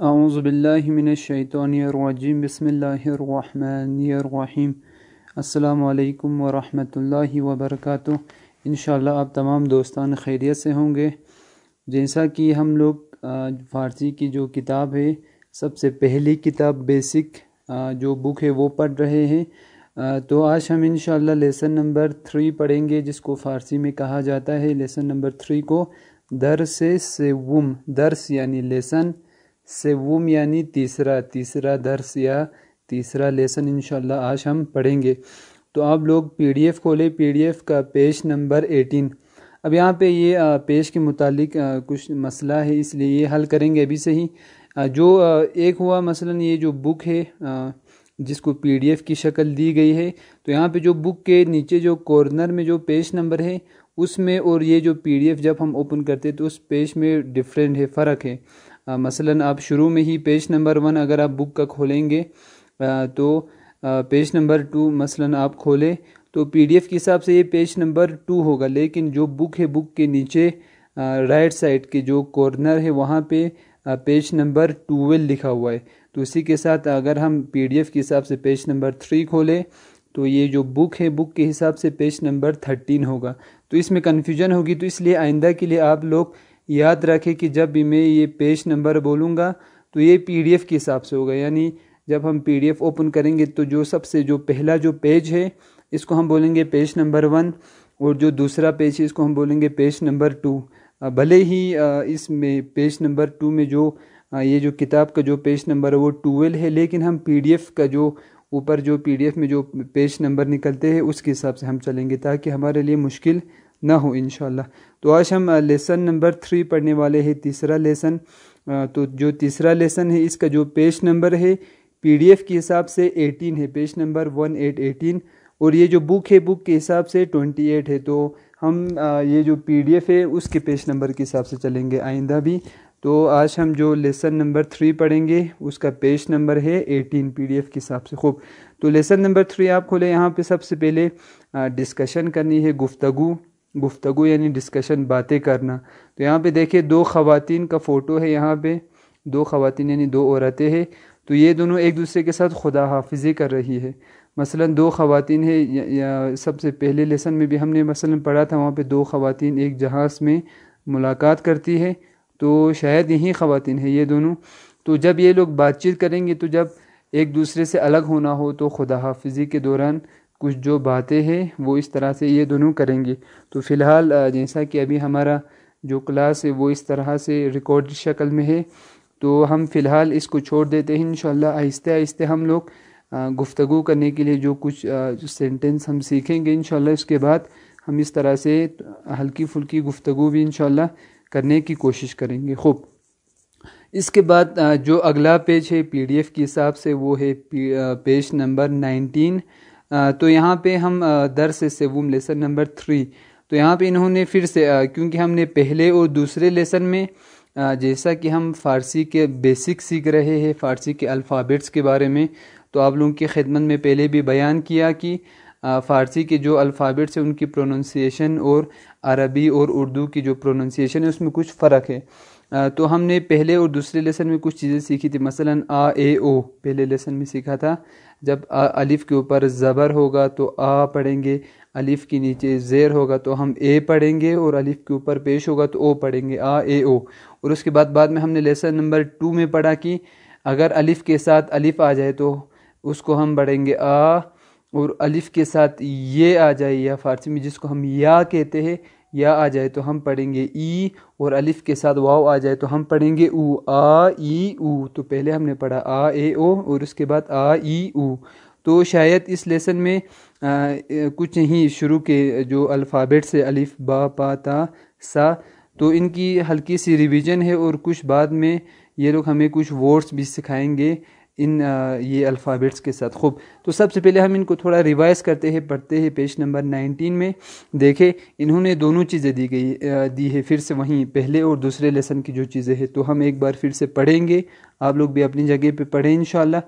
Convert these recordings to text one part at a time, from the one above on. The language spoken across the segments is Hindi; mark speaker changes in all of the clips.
Speaker 1: अज़बिल्लिमिनशैतरजीम बसमीम अल्लाम वरहमल वबरक इन आप तमाम दोस्तान खैरियत से होंगे जैसा कि हम लोग फ़ारसी की जो किताब है सबसे पहली किताब बेसिक जो बुक है वो पढ़ रहे हैं तो आज हम इन लेसन नंबर थ्री पढ़ेंगे जिसको फ़ारसी में कहा जाता है लेसन नंबर थ्री को दर से वम दर्स यानी लेसन सेवुम यानी तीसरा तीसरा दर्स या तीसरा लेसन इन आज हम पढ़ेंगे तो आप लोग पीडीएफ खोलें पीडीएफ का पेज नंबर एटीन अब यहाँ पे ये पेज के मुतालिक कुछ मसला है इसलिए ये हल करेंगे अभी से ही जो एक हुआ मसलन ये जो बुक है जिसको पीडीएफ की शक्ल दी गई है तो यहाँ पे जो बुक के नीचे जो कॉर्नर में जो पेज नंबर है उसमें और ये जो पीडीएफ जब हम ओपन करते हैं तो उस पेज में डिफरेंट है फ़र्क है मसलन आप शुरू में ही पेज नंबर वन अगर आप बुक का खोलेंगे तो पेज नंबर टू मसलन आप खोलें तो पीडीएफ के हिसाब से ये पेज नंबर टू होगा लेकिन जो बुक है बुक के नीचे राइट साइड के जो कॉर्नर है वहाँ पे पेज नंबर टूवेल्व लिखा हुआ है तो इसी के साथ अगर हम पीडीएफ के हिसाब से पेज नंबर थ्री खोलें तो ये जो बुक है बुक के हिसाब से पेज नंबर थर्टीन होगा तो इसमें कन्फ्यूजन होगी तो इसलिए आइंदा के लिए आप लोग याद रखें कि जब भी मैं ये पेज नंबर बोलूँगा तो ये पीडीएफ के हिसाब से होगा यानी जब हम पीडीएफ ओपन करेंगे तो जो सबसे जो पहला जो पेज है इसको हम बोलेंगे पेज नंबर वन और जो दूसरा पेज है इसको हम बोलेंगे पेज नंबर टू भले ही इसमें पेज नंबर टू में जो ये जो किताब का जो पेज नंबर है वो टूवेल्व है लेकिन हम पीडीएफ का जो ऊपर जो पीडीएफ में जो पेज नंबर निकलते हैं उसके हिसाब से हम चलेंगे ताकि हमारे लिए मुश्किल ना हो इन तो आज हम लेसन नंबर थ्री पढ़ने वाले हैं तीसरा लेसन तो जो तीसरा लेसन है इसका जो पेज नंबर है पीडीएफ के हिसाब से एटीन है page number one eight eighteen और ये जो बुक है बुक के हिसाब से ट्वेंटी एट है तो हम ये जो पीडीएफ है उसके पेज नंबर के हिसाब से चलेंगे आइंदा भी तो आज हम जो लेसन नंबर थ्री पढ़ेंगे उसका पेज नंबर है एटीन पीडीएफ के हिसाब से खूब तो लेसन नंबर थ्री आप खोले यहाँ पे सबसे पहले डिस्कशन करनी है गुफ्तगु गुफ्तु यानी डिस्कशन बातें करना तो यहाँ पे देखिए दो खातिन का फ़ोटो है यहाँ पे दो ख़वातीन यानी दो औरतें हैं तो ये दोनों एक दूसरे के साथ खुदा हाफिजी कर रही है मसलन दो ख़वातीन है या, या सबसे पहले लेसन में भी हमने मसलन पढ़ा था वहाँ पे दो खातिन एक जहाज़ में मुलाकात करती है तो शायद यही खातन है ये दोनों तो जब ये लोग बातचीत करेंगे तो जब एक दूसरे से अलग होना हो तो खुदा हाफिजी के दौरान कुछ जो बातें हैं वो इस तरह से ये दोनों करेंगे तो फ़िलहाल जैसा कि अभी हमारा जो क्लास है वो इस तरह से रिकॉर्ड शक्ल में है तो हम फ़िलहाल इसको छोड़ देते हैं इन आहिस्ते आहिस्ते हम लोग गुफ्तगु करने के लिए जो कुछ जो सेंटेंस हम सीखेंगे इन उसके बाद हम इस तरह से हल्की फुल्की गुफ्तगु भी इन करने की कोशिश करेंगे खूब इसके बाद जो अगला पेज है पीडीएफ के हिसाब से वो है पेज नंबर नाइनटीन तो यहाँ पे हम दर्स वो लेसन नंबर थ्री तो यहाँ पे इन्होंने फिर से क्योंकि हमने पहले और दूसरे लेसन में जैसा कि हम फ़ारसी के बेसिक सीख रहे हैं फ़ारसी के अल्फ़ाबेट्स के बारे में तो आप लोगों की खिदमत में पहले भी बयान किया कि फ़ारसी के जो अल्फ़ाबेट्स हैं उनकी प्रोनंसिएशन और अरबी और उर्दू की जो प्रोनंसिएशन है उसमें कुछ फ़र्क है तो हमने पहले और दूसरे लेसन में कुछ चीज़ें सीखी थी मसलन आ ए ओ पहले लेसन में सीखा था जब आ, अलिफ़ के ऊपर ज़बर होगा तो आ पढ़ेंगे अलिफ़ के नीचे ज़ेर होगा तो हम ए पढ़ेंगे और अलिफ़ के ऊपर पेश होगा तो ओ पढ़ेंगे आ ए ओ और उसके बाद बाद में हमने लेसन नंबर टू में पढ़ा कि अगर अलिफ़ के साथ अलिफ़ आ जाए तो उसको हम पढ़ेंगे आ और अलिफ के साथ ये आ जाए या फारसी में जिसको हम या कहते हैं या आ जाए तो हम पढ़ेंगे ई और अलिफ के साथ वाव आ जाए तो हम पढ़ेंगे ऊ आ ई ऊ तो पहले हमने पढ़ा आ ए ओ और उसके बाद आ ई ऊ तो शायद इस लेसन में आ, कुछ ही शुरू के जो अल्फ़ाबेट से अलिफ बा पा ता सा तो इनकी हल्की सी रिवीजन है और कुछ बाद में ये लोग हमें कुछ वर्ड्स भी सिखाएंगे इन ये अल्फ़ाबेट्स के साथ खूब तो सबसे पहले हम इनको थोड़ा रिवाइज़ करते हैं पढ़ते हैं पेज नंबर 19 में देखें इन्होंने दोनों चीज़ें दी गई दी है फिर से वहीं पहले और दूसरे लेसन की जो चीज़ें हैं तो हम एक बार फिर से पढ़ेंगे आप लोग भी अपनी जगह पे पढ़ें इन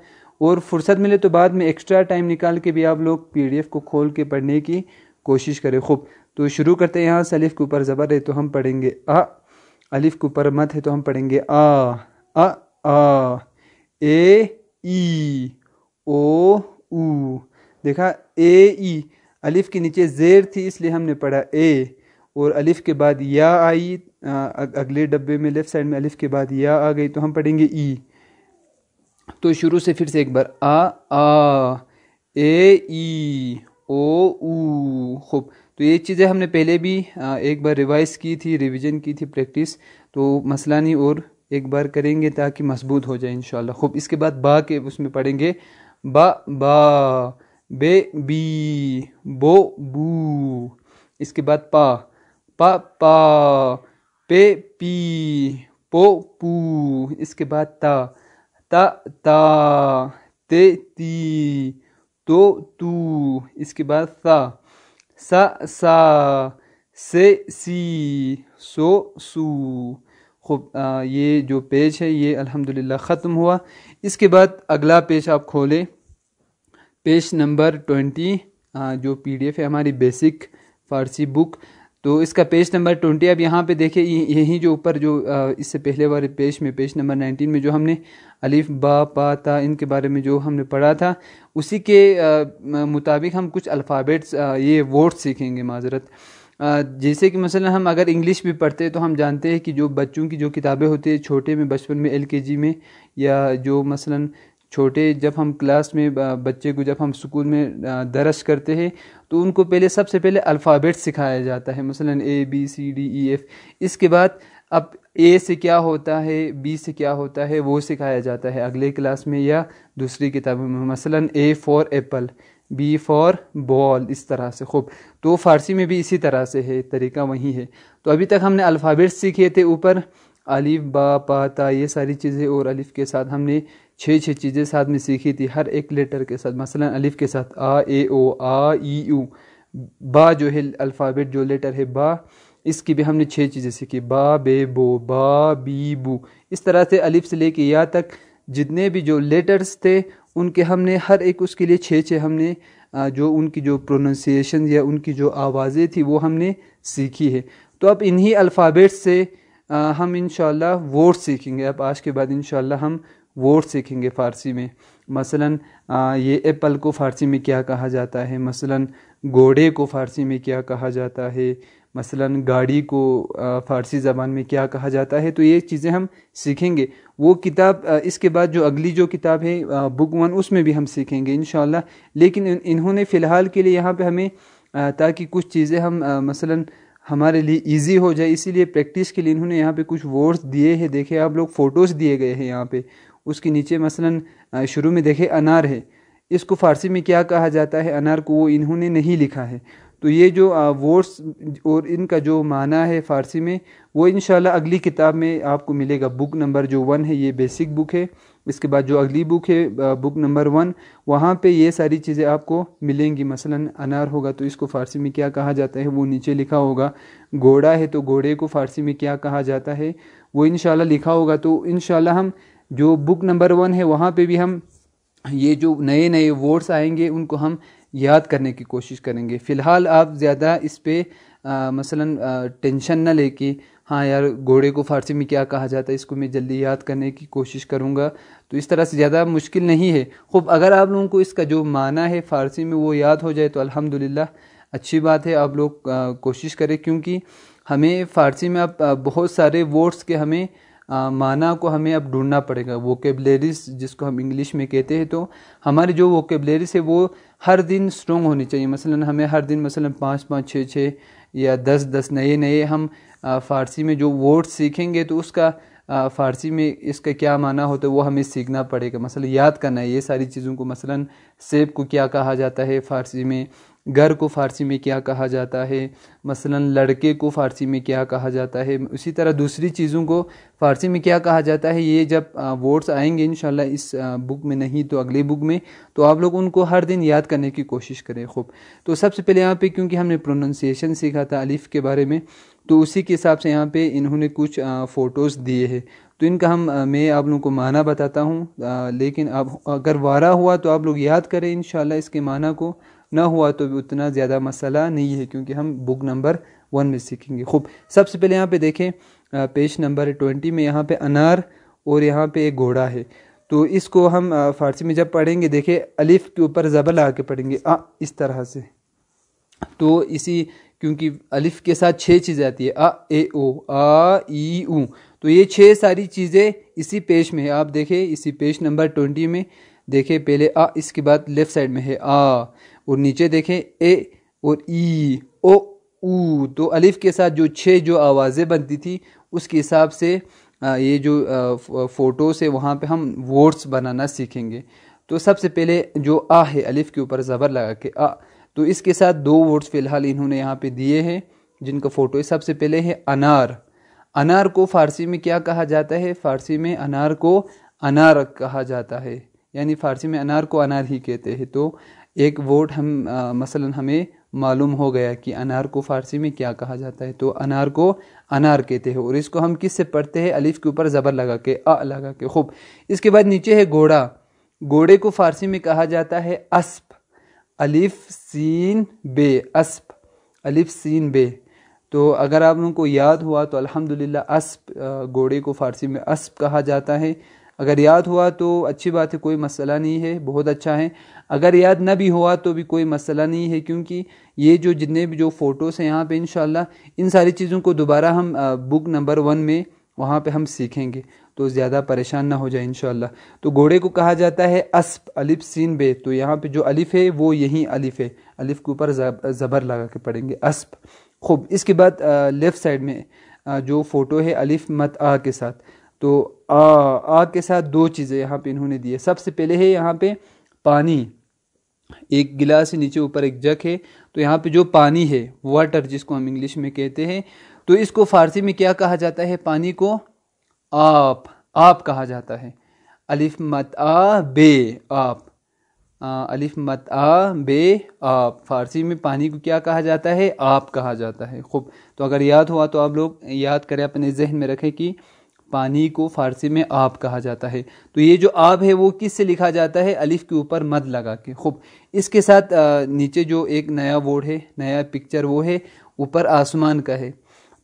Speaker 1: और फुर्सत मिले तो बाद में एक्स्ट्रा टाइम निकाल के भी आप लोग पी को खोल के पढ़ने की कोशिश करें खूब तो शुरू करते हैं यहाँ से अलिफ के ऊपर ज़बर है तो हम पढ़ेंगे आ अलिफ के ऊपर मत है तो हम पढ़ेंगे आ आ आ ए ई ओ उ देखा ए ई अलिफ के नीचे जेर थी इसलिए हमने पढ़ा ए और अलिफ के बाद या आई अगले डब्बे में लेफ़्ट साइड में अलिफ के बाद या आ गई तो हम पढ़ेंगे ई तो शुरू से फिर से एक बार आ आ ए ई ओ उ खूब तो ये चीज़ें हमने पहले भी एक बार रिवाइज़ की थी रिवीजन की थी प्रैक्टिस तो मसला नहीं और एक बार करेंगे ताकि मजबूत हो जाए इन खूब इसके बाद बा के उसमें पढ़ेंगे बा बा बे बी बो बू इसके बाद पा पा पा पे पी पो पू इसके बाद ता ता ता ते ती तो तू इसके बाद सा सा सा से सी सो सू खूब ये जो पेज है ये अल्हम्दुलिल्लाह ख़त्म हुआ इसके बाद अगला पेज आप खोलें पेज नंबर ट्वेंटी जो पीडीएफ है हमारी बेसिक फ़ारसी बुक तो इसका पेज नंबर ट्वेंटी अब यहाँ पे देखें यहीं जो ऊपर जो इससे पहले वाले पेज में पेज नंबर नाइनटीन में जो हमने अलिफ बा पा ता इनके बारे में जो हमने पढ़ा था उसी के मुताबिक हम कुछ अल्फ़ाबेट्स ये वर्ड सीखेंगे माजरत जैसे कि मसलन हम अगर इंग्लिश भी पढ़ते हैं तो हम जानते हैं कि जो बच्चों की जो किताबें होती है छोटे में बचपन में एलकेजी में या जो मसलन छोटे जब हम क्लास में बच्चे को जब हम स्कूल में दरस करते हैं तो उनको पहले सबसे पहले अल्फ़ाबेट सिखाया जाता है मसलन A B C D E F इसके बाद अब ए से क्या होता है बी से क्या होता है वो सिखाया जाता है अगले क्लास में या दूसरी किताब में मसलन A for apple B for ball इस तरह से खूब तो फ़ारसी में भी इसी तरह से है तरीका वही है तो अभी तक हमने अल्फ़ाबेट्स सीखे थे ऊपर अलिफ बा पा ता ये सारी चीज़ें और अलिफ के साथ हमने छः छः चीज़ें साथ में सीखी थी हर एक लेटर के साथ मसलन अलिफ के साथ आ ए ओ आ ई यू बा जो है अल्फ़ाबेट जो लेटर है बा इसकी भी हमने छः चीज़ें सीखी बा बे बो बा बी बू इस तरह से अलिफ से लेके या तक जितने भी जो लेटर्स थे उनके हमने हर एक उसके लिए छः छः हमने जो उनकी जो प्रोनाउंसिएशन या उनकी जो आवाज़ें थी वो हमने सीखी है तो अब इन्हीं अल्फ़ाबेट से हम इन वर्ड सीखेंगे अब आज के बाद इन हम वर्ड सीखेंगे फ़ारसी में मसलन ये एप्पल को फ़ारसी में क्या कहा जाता है मसलन घोड़े को फ़ारसी में क्या कहा जाता है मसलन गाड़ी को फ़ारसी ज़बान में क्या कहा जाता है तो ये चीज़ें हम सीखेंगे वो किताब इसके बाद जो अगली जो किताब है बुक वन उसमें भी हम सीखेंगे इन लेकिन इन्होंने फ़िलहाल के लिए यहाँ पर हमें ताकि कुछ चीज़ें हम मसलन हमारे लिए इजी हो जाए इसीलिए प्रैक्टिस के लिए इन्होंने यहाँ पे कुछ वर्ड्स दिए हैं देखे आप लोग फ़ोटोज़ दिए गए हैं यहाँ पे उसके नीचे मसलन शुरू में देखे अनार है इसको फ़ारसी में क्या कहा जाता है अनार को वो इन्होंने नहीं लिखा है तो ये जो वर्ड्स और इनका जो माना है फ़ारसी में वो इन अगली किताब में आपको मिलेगा बुक नंबर जो वन है ये बेसिक बुक है इसके बाद जो अगली बुक है बुक नंबर वन वहाँ पे ये सारी चीज़ें आपको मिलेंगी मसलन अनार होगा तो इसको फ़ारसी में क्या कहा जाता है वो नीचे लिखा होगा घोड़ा है तो घोड़े को फ़ारसी में क्या कहा जाता है वो इन लिखा होगा तो इन हम जो बुक नंबर वन है वहाँ पर भी हम ये जो नए नए वर्ड्स आएंगे उनको हम याद करने की कोशिश करेंगे फ़िलहाल आप ज़्यादा इस पर मसला टेंशन ना लेके हाँ यार घोड़े को फारसी में क्या कहा जाता है इसको मैं जल्दी याद करने की कोशिश करूँगा तो इस तरह से ज़्यादा मुश्किल नहीं है खूब अगर आप लोगों को इसका जो माना है फ़ारसी में वो याद हो जाए तो अल्हम्दुलिल्लाह अच्छी बात है आप लोग कोशिश करें क्योंकि हमें फ़ारसी में आप बहुत सारे वर्ड्स के हमें माना को हमें अब ढूंढना पड़ेगा वोकेबलेरीज जिसको हम इंग्लिश में कहते हैं तो हमारी जो वोकेबलेरीज है वो हर दिन स्ट्रॉन्ग होनी चाहिए मसलन हमें हर दिन मसलन पाँच पाँच छः छः या दस दस नए नए हम फ़ारसी में जो वर्ड सीखेंगे तो उसका फ़ारसी में इसका क्या माना होता है वो हमें सीखना पड़ेगा मसलन याद करना है ये सारी चीज़ों को मसलन सेब को क्या कहा जाता है फ़ारसी में घर को फ़ारसी में क्या कहा जाता है मसलन लड़के को फ़ारसी में क्या कहा जाता है उसी तरह दूसरी चीज़ों को फ़ारसी में क्या कहा जाता है ये जब वर्ड्स आएंगे इन इस बुक में नहीं तो अगले बुक में तो आप लोग उनको हर दिन याद करने की कोशिश करें खूब तो सबसे पहले यहाँ पे क्योंकि हमने प्रोनंसिएशन सीखा था अलिफ़ के बारे में तो उसी के हिसाब से यहाँ पर इन्होंने कुछ फ़ोटोज़ दिए है तो इनका हम मैं आप लोगों को माना बताता हूँ लेकिन अब अगर वारा हुआ तो आप लोग याद करें इन इसके माना को ना हुआ तो भी उतना ज़्यादा मसला नहीं है क्योंकि हम बुक नंबर वन में सीखेंगे खूब सबसे पहले यहाँ पे देखें पेज नंबर ट्वेंटी में यहाँ पे अनार और यहाँ पे एक घोड़ा है तो इसको हम फारसी में जब पढ़ेंगे देखें अलिफ़ के ऊपर ज़बर लगा के पढ़ेंगे आ इस तरह से तो इसी क्योंकि अलिफ़ के साथ छः चीज़ें आती है आ ए ओ आ ई ऊ तो ये छः सारी चीज़ें इसी पेज में है आप देखें इसी पेज नंबर ट्वेंटी में देखें पहले आ इसके बाद लेफ़्ट साइड में है आ और नीचे देखें ए और ई ओ ऊ तो अलिफ के साथ जो छः जो आवाज़ें बनती थी उसके हिसाब से ये जो फ़ोटो से वहाँ पे हम वर्ड्स बनाना सीखेंगे तो सबसे पहले जो आ है अलिफ के ऊपर ज़बर लगा के आ तो इसके साथ दो वर्ड्स फ़िलहाल इन्होंने यहाँ पे दिए हैं जिनका फ़ोटो है सबसे पहले है अनार अनार को फ़ारसी में क्या कहा जाता है फ़ारसी में अनार को अनार कहा जाता है यानी फ़ारसी में अनार को अनार ही कहते हैं तो एक वर्ड हम आ, मसलन हमें मालूम हो गया कि अनार को फ़ारसी में क्या कहा जाता है तो अनार को अनार कहते हैं और इसको हम किस से पढ़ते हैं अलिफ के ऊपर ज़बर लगा के अ लगा के खूब इसके बाद नीचे है घोड़ा घोड़े को फ़ारसी में कहा जाता है अस्प अलिफ सीन बे अस्प अलिफ सीन बे तो अगर आप लोगों को याद हुआ तो अल्हम्दुलिल्लाह अस्प घोड़े को फ़ारसी में अस्प कहा जाता है अगर याद हुआ तो अच्छी बात है कोई मसला नहीं है बहुत अच्छा है अगर याद ना भी हुआ तो भी कोई मसला नहीं है क्योंकि ये जो जितने भी जो फ़ोटोज़ हैं यहाँ पे इन इन सारी चीज़ों को दोबारा हम बुक नंबर वन में वहाँ पे हम सीखेंगे तो ज़्यादा परेशान ना हो जाए इन तो घोड़े को कहा जाता है असप अलिफ सीन बे तो यहाँ पे जो अलिफ है वो यहीं अलिफ है अलिफ के ऊपर ज़बर लगा के पढ़ेंगे असप खूब इसके बाद लेफ़्ट साइड में जो फ़ोटो है अलिफ मत आ के साथ तो आ आ के साथ दो चीज़ें यहाँ पे इन्होंने दी है सबसे पहले है यहाँ पे पानी एक गिलास है नीचे ऊपर एक जग है तो यहाँ पे जो पानी है वाटर जिसको हम इंग्लिश में कहते हैं तो इसको फारसी में क्या कहा जाता है पानी को आप आप कहा जाता है अलिफ मत आ बे आप अलिफ मत आ बे आप फारसी में पानी को क्या कहा जाता है आप कहा जाता है खूब तो अगर याद हुआ तो आप लोग याद करें अपने जहन में रखें कि पानी को फारसी में आब कहा जाता है तो ये जो आब है वो किस से लिखा जाता है अलिफ के ऊपर मद लगा के खूब इसके साथ नीचे जो एक नया वर्ड है नया पिक्चर वो है ऊपर आसमान का है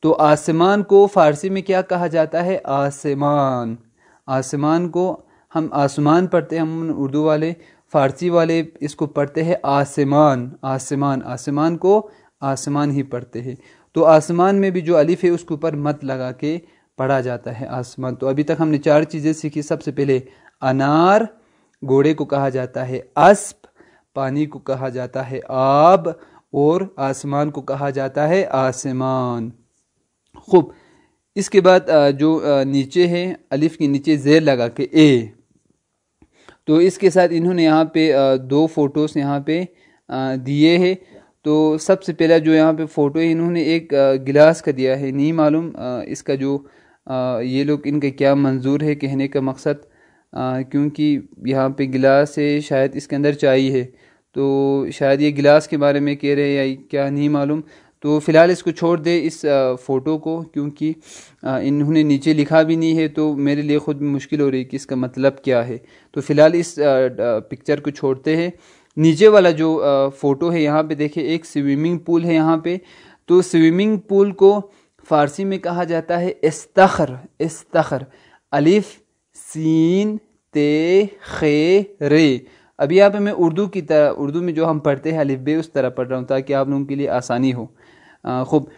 Speaker 1: तो आसमान को फारसी में क्या कहा जाता है आसमान आसमान को हम आसमान पढ़ते हैं हम उर्दू वाले फारसी वाले इसको पढ़ते हैं आसमान आसमान आसमान को आसमान ही पढ़ते हैं तो आसमान में भी जो अलिफ है उसके ऊपर मत लगा के पढ़ा जाता है आसमान तो अभी तक हमने चार चीज़ें सीखी सबसे पहले अनार घोड़े को कहा जाता है अस्प पानी को कहा जाता है आब और आसमान को कहा जाता है आसमान खूब इसके बाद जो नीचे है अलिफ के नीचे जेर लगा के ए तो इसके साथ इन्होंने यहाँ पे दो फोटोज़ यहाँ पे दिए हैं तो सबसे पहला जो यहाँ पे फ़ोटो है इन्होंने एक गिलास का दिया है नहीं मालूम इसका जो ये लोग इनके क्या मंजूर है कहने का मकसद क्योंकि यहाँ पे गिलास है शायद इसके अंदर चाय है तो शायद ये गिलास के बारे में कह रहे हैं या क्या नहीं मालूम तो फ़िलहाल इसको छोड़ दे इस फ़ोटो को क्योंकि इन्होंने नीचे लिखा भी नहीं है तो मेरे लिए ख़ुद मुश्किल हो रही है कि इसका मतलब क्या है तो फ़िलहाल इस पिक्चर को छोड़ते हैं नीचे वाला जो फ़ोटो है यहाँ पे देखे एक स्विमिंग पूल है यहाँ पे तो स्विमिंग पूल को फ़ारसी में कहा जाता है इस्तखर इस्तखर अलिफ सीन ते खे रे अभी आप मैं उर्दू की तरह उर्दू में जो हम पढ़ते हैं अलिफ बे उस तरह पढ़ रहा हूँ ताकि आप लोगों के लिए आसानी हो खूब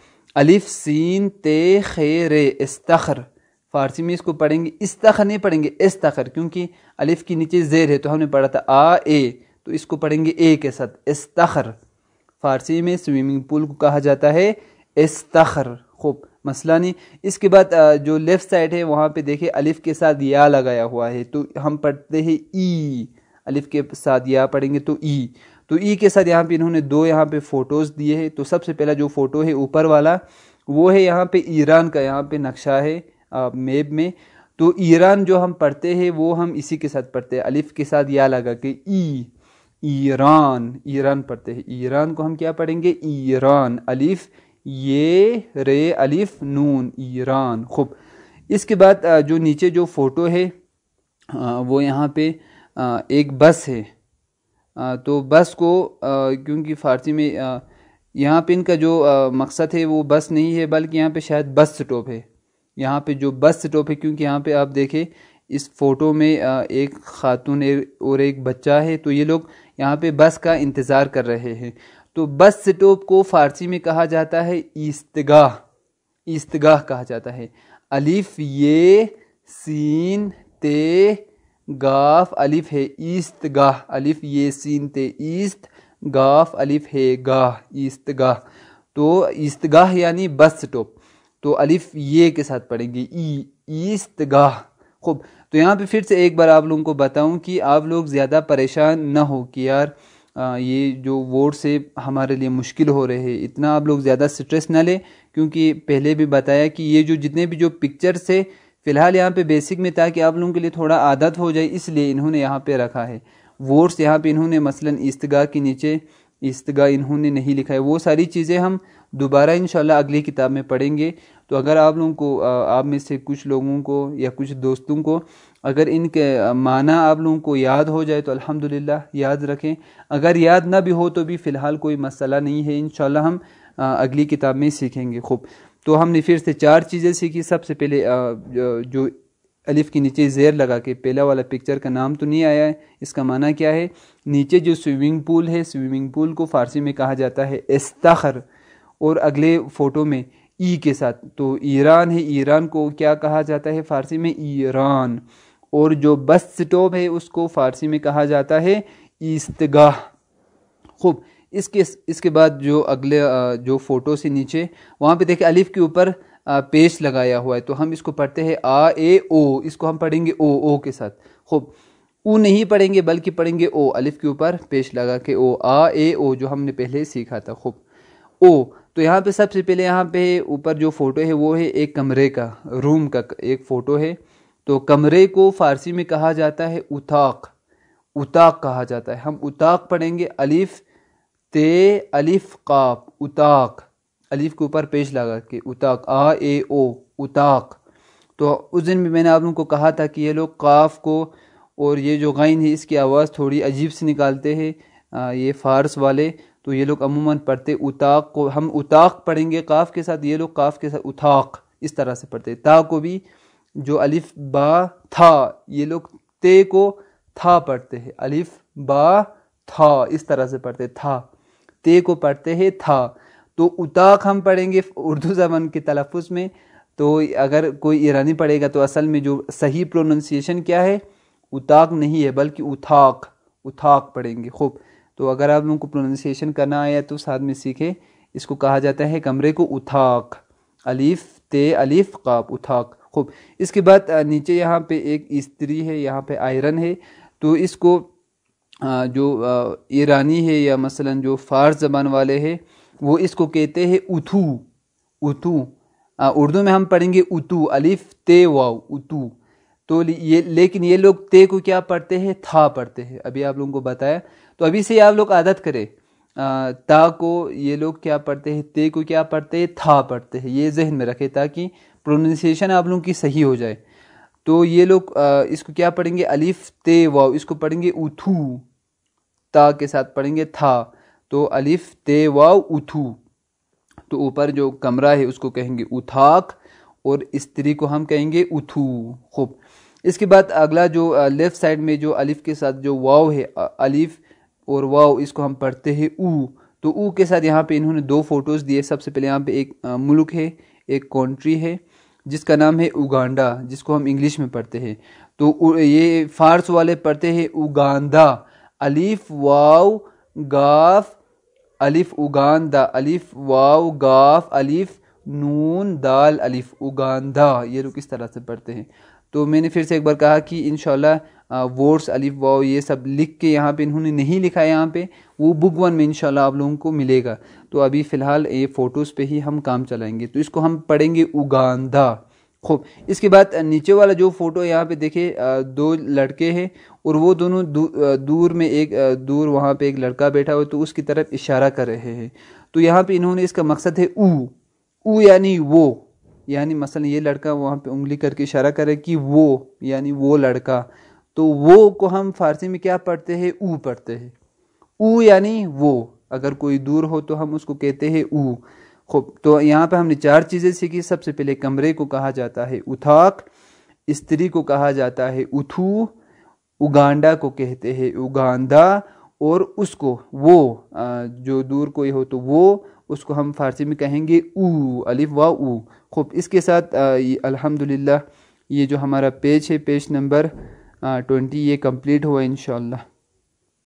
Speaker 1: अलिफ सीन ते खे रे इस्तखर फ़ारसी में इसको पढ़ेंगे इस्तखर नहीं पढ़ेंगे इस्तखर क्योंकि अलिफ के नीचे जेर है तो हमने पढ़ा था आ ए तो इसको पढ़ेंगे ए के साथ इस्तखर फ़ारसी में स्विमिंग पूल को कहा जाता है इस्तखर खूब मसला नहीं इसके बाद जो लेफ़्ट साइड है वहाँ पे देखे अलिफ़ के साथ या लगाया हुआ है तो हम पढ़ते हैं ई e। अलिफ़ के साथ या पढ़ेंगे तो ई e। तो ई e के साथ यहाँ पे इन्होंने दो यहाँ पे फ़ोटोज़ दिए हैं तो सबसे पहला जो फ़ोटो है ऊपर वाला वो है यहाँ पे ईरान का यहाँ पे नक्शा है मेब में तो ईरान जो हम पढ़ते हैं वो हम इसी के साथ पढ़ते हैं अलिफ़ के साथ या लगा के ई ईरान ईरान पढ़ते हैं ईरान को हम क्या पढ़ेंगे ईरान अलिफ़ ये रे अलिफ नून ईरान खूब इसके बाद जो नीचे जो फ़ोटो है वो यहाँ पे एक बस है तो बस को क्योंकि फ़ारसी में यहाँ पे इनका जो मकसद है वो बस नहीं है बल्कि यहाँ पे शायद बस स्टॉप है यहाँ पे जो बस स्टॉप है क्योंकि यहाँ पे आप देखें इस फ़ोटो में एक ख़ातून और एक बच्चा है तो ये लोग यहाँ पे बस का इंतज़ार कर रहे हैं तो बस स्टॉप को फारसी में कहा जाता है ईस्तगाह ईस्तगाह कहा जाता है अलिफ ये सीन ते गाफ अलिफ है ईस्तगाह अलिफ ये सीन ते ईस्त गाफ अलिफ है गाह ईस्तगाह तो ईस्तगाह यानी बस स्टॉप तो अलिफ ये के साथ पढ़ेंगे ई ईस्तगाह खूब तो यहाँ पे फिर से एक बार आप लोगों को बताऊं कि आप लोग ज़्यादा परेशान ना हो कि यार ये जो वोट से हमारे लिए मुश्किल हो रहे हैं इतना आप लोग ज़्यादा स्ट्रेस ना लें क्योंकि पहले भी बताया कि ये जो जितने भी जो पिक्चर्स है फ़िलहाल यहाँ पे बेसिक में ताकि आप लोगों के लिए थोड़ा आदत हो जाए इसलिए इन्होंने यहाँ पे रखा है वोट्स यहाँ पे इन्होंने मसलन इस्तगा के नीचे इस्तगा इन्होंने नहीं लिखा है वो सारी चीज़ें हम दोबारा इन अगली किताब में पढ़ेंगे तो अगर आप लोगों को आप में से कुछ लोगों को या कुछ दोस्तों को अगर इनके माना आप लोगों को याद हो जाए तो अल्हम्दुलिल्लाह याद रखें अगर याद ना भी हो तो भी फ़िलहाल कोई मसला नहीं है इन हम अगली किताब में सीखेंगे खूब तो हमने फिर से चार चीज़ें सीखी सबसे पहले जो अलिफ़ के नीचे ज़ेर लगा के पहला वाला पिक्चर का नाम तो नहीं आया है इसका माना क्या है नीचे जो स्विमिंग पूल है स्विमिंग पूल को फ़ारसी में कहा जाता है इस्ताखर और अगले फ़ोटो में ई के साथ तो ईरान है ईरान को क्या कहा जाता है फ़ारसी में ईरान और जो बस स्टॉप है उसको फ़ारसी में कहा जाता है ईस्तगाह खूब इसके इसके बाद जो अगले जो फ़ोटो से नीचे वहाँ पे देखिए अलिफ के ऊपर पेश लगाया हुआ है तो हम इसको पढ़ते हैं आ ए ओ इसको हम पढ़ेंगे ओ ओ के साथ खूब ऊ नहीं पढ़ेंगे बल्कि पढ़ेंगे ओ अलिफ के ऊपर पेश लगा के ओ आ ए ओ जो हमने पहले सीखा था खूब ओ तो यहाँ पे सबसे पहले यहाँ पे ऊपर जो फ़ोटो है वो है एक कमरे का रूम का एक फ़ोटो है तो कमरे को फ़ारसी में कहा जाता है उताक उताक कहा जाता है हम उताक पढ़ेंगे अलिफ ते अलिफ काप उताक अलिफ के ऊपर पेश लगा के उताक आ ए ओ उताक तो उस दिन भी मैंने आप लोगों को कहा था कि ये लोग काफ को और ये जो गाइन है इसकी आवाज़ थोड़ी अजीब से निकालते हैं ये फारस वाले तो ये लोग अमूमन पढ़ते उताक को हम उताक पढ़ेंगे काफ के साथ ये लोग काफ के साथ उताक इस तरह से पढ़ते ता को भी जो अलिफ बा था ये लोग ते को था पढ़ते हैं अलिफ बा था इस तरह से पढ़ते था ते को पढ़ते हैं था तो उताक हम पढ़ेंगे उर्दू ज़बान के तलफ़ में तो अगर कोई ईरानी पढ़ेगा तो असल में जो सही प्रोनंसिएशन क्या है उताक नहीं है बल्कि उथाक उथाक पढ़ेंगे खूब तो अगर आप लोगों को प्रोनंसिएशन करना आया तो साथ में सीखें इसको कहा जाता है कमरे को उथाक अलिफ ते अलिफ काप उथाक खूब इसके बाद नीचे यहाँ पे एक स्त्री है यहाँ पे आयरन है तो इसको जो ईरानी है या मसलन जो फारस जबान वाले हैं वो इसको कहते हैं उथू उतू उर्दू में हम पढ़ेंगे उतू अलिफ ते वाव उतू तो ये लेकिन ये लोग ते को क्या पढ़ते हैं था पढ़ते हैं अभी आप लोगों को बताया तो अभी से आप लोग आदत करें ता को ये लोग क्या पढ़ते हैं ते को क्या पढ़ते हैं था पढ़ते हैं ये जहन में रखें ताकि प्रोनंसिएशन आप लोगों की सही हो जाए तो ये लोग इसको क्या पढ़ेंगे अलिफ ते वाव इसको पढ़ेंगे उथू ता के साथ पढ़ेंगे था तो अलिफ ते वाव उथू तो ऊपर जो कमरा है उसको कहेंगे उथाक और स्त्री को हम कहेंगे उथू खूब इसके बाद अगला जो लेफ़्ट साइड में जो अलिफ के साथ जो वाव है अलिफ और वाओ इसको हम पढ़ते हैं ऊ तो ऊ के साथ यहाँ पे इन्होंने दो फ़ोटोज़ दिए सबसे पहले यहाँ पे एक मुल्क है एक कंट्री है जिसका नाम है उगांडा जिसको हम इंग्लिश में पढ़ते हैं तो ये फारस वाले पढ़ते हैं उगांदा अलीफ वाओ गाफ अलिफ उगांदा अलिफ वाओ गाफ अलिफ नून दाल अलिफ उगांदा ये लोग किस तरह से पढ़ते हैं तो मैंने फिर से एक बार कहा कि इन वर्ड्स अलिफ वाओ ये सब लिख के यहाँ पे इन्होंने नहीं लिखा है यहाँ पे वो बुक वन में इंशाल्लाह आप लोगों को मिलेगा तो अभी फ़िलहाल ये फ़ोटोज़ पे ही हम काम चलाएंगे तो इसको हम पढ़ेंगे उगांदा खूब इसके बाद नीचे वाला जो फ़ोटो यहाँ पे देखे दो लड़के हैं और वो दोनों दू, दूर में एक दूर वहाँ पे एक लड़का बैठा हुआ तो उसकी तरफ इशारा कर रहे हैं तो यहाँ पे इन्होंने इसका मकसद है ऊ ऊ यानी वो यानी मसलन ये लड़का वहाँ पे उंगली करके इशारा करे कि वो यानी वो लड़का तो वो को हम फारसी में क्या पढ़ते हैं ऊ पढ़ते हैं ऊ यानी वो अगर कोई दूर हो तो हम उसको कहते हैं ऊ खूब तो यहाँ पर हमने चार चीज़ें सीखी सबसे पहले कमरे को कहा जाता है उथाक स्त्री को कहा जाता है उथू उगांडा को कहते हैं उगांधा और उसको वो जो दूर कोई हो तो वो उसको हम फारसी में कहेंगे ऊ अलिफ वा ऊ खूब इसके साथ अल्हम्दुलिल्लाह ये जो हमारा पेज है पेज नंबर ट्वेंटी हाँ, ये कम्प्लीट हुआ इन शाला